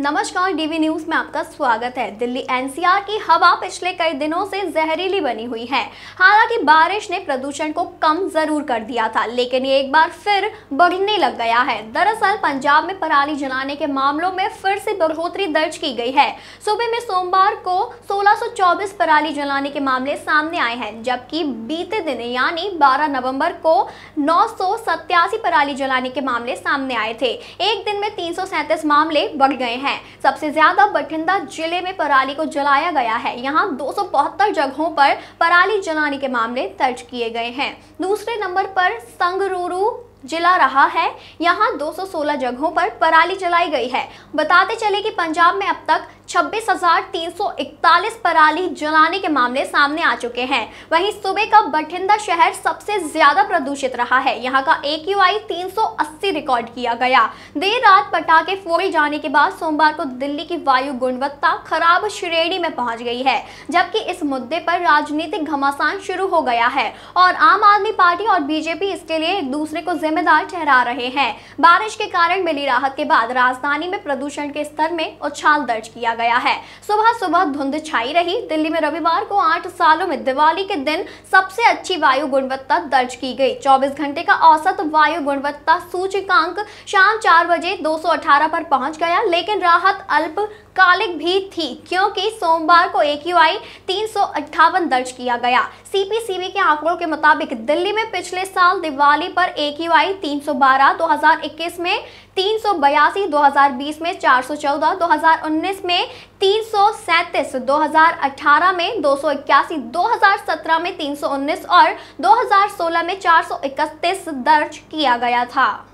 नमस्कार DV news में आपका स्वागत है दिल्ली एनसीआर की हवा पिछले कई दिनों से जहरीली बनी हुई है हालांकि बारिश ने प्रदूषण को कम जरूर कर दिया था लेकिन ये एक बार फिर बढ़ने लग गया है दरअसल पंजाब में पराली जलाने के मामलों में फिर से बढ़ोतरी दर्ज की गई है सूबे में सोमवार को 1624 पराली जलाने के मामले सामने आए हैं जबकि बीते दिन यानी बारह नवम्बर को नौ पराली जलाने के मामले सामने आए थे एक दिन में तीन मामले बढ़ गए हैं हैं सबसे ज्यादा बठिंडा जिले में पराली को जलाया गया है यहाँ दो जगहों पर पराली जलाने के मामले दर्ज किए गए हैं दूसरे नंबर पर संगरूरू जिला रहा है यहाँ 216 जगहों पर पराली जलाई गई है बताते चले कि पंजाब में अब तक छब्बीस पराली जलाने के मामले सामने आ चुके हैं वहीं सुबह का बठिंडा शहर सबसे ज्यादा प्रदूषित रहा है यहाँ का एक यू आई रिकॉर्ड किया गया देर रात पटाखे फोड़े जाने के बाद सोमवार को दिल्ली की वायु गुणवत्ता खराब श्रेणी में पहुंच गई है जबकि इस मुद्दे पर राजनीतिक घमासान शुरू हो गया है और आम आदमी पार्टी और बीजेपी इसके लिए एक दूसरे को जिम्मेदार ठहरा रहे हैं बारिश के कारण मिली राहत के बाद राजधानी में प्रदूषण के स्तर में उछाल दर्ज किया गया गया है सुबह सुबह धुंध छाई रही दिल्ली में रविवार को आठ सालों में दिवाली के दिन सबसे अच्छी वायु गुणवत्ता दर्ज की गई 24 घंटे का औसत वायु गुणवत्ता सूचकांक शाम चार बजे 218 पर पहुंच गया लेकिन राहत अल्प कालिक भी थी क्योंकि सोमवार को एक एक्यूआई तीन दर्ज किया गया सीपीसीबी के आंकड़ों के मुताबिक दिल्ली में पिछले साल दिवाली पर एक एक्यूआई 312 2021 में तीन सौ बयासी दो हजार बीस में चार सौ चौदह दो हजार उन्नीस में तीन सौ सैंतीस दो हजार अठारह में दो सौ इक्यासी दो हजार सत्रह में तीन सौ उन्नीस और दो हजार सोलह में चार सौ इकतीस दर्ज किया गया था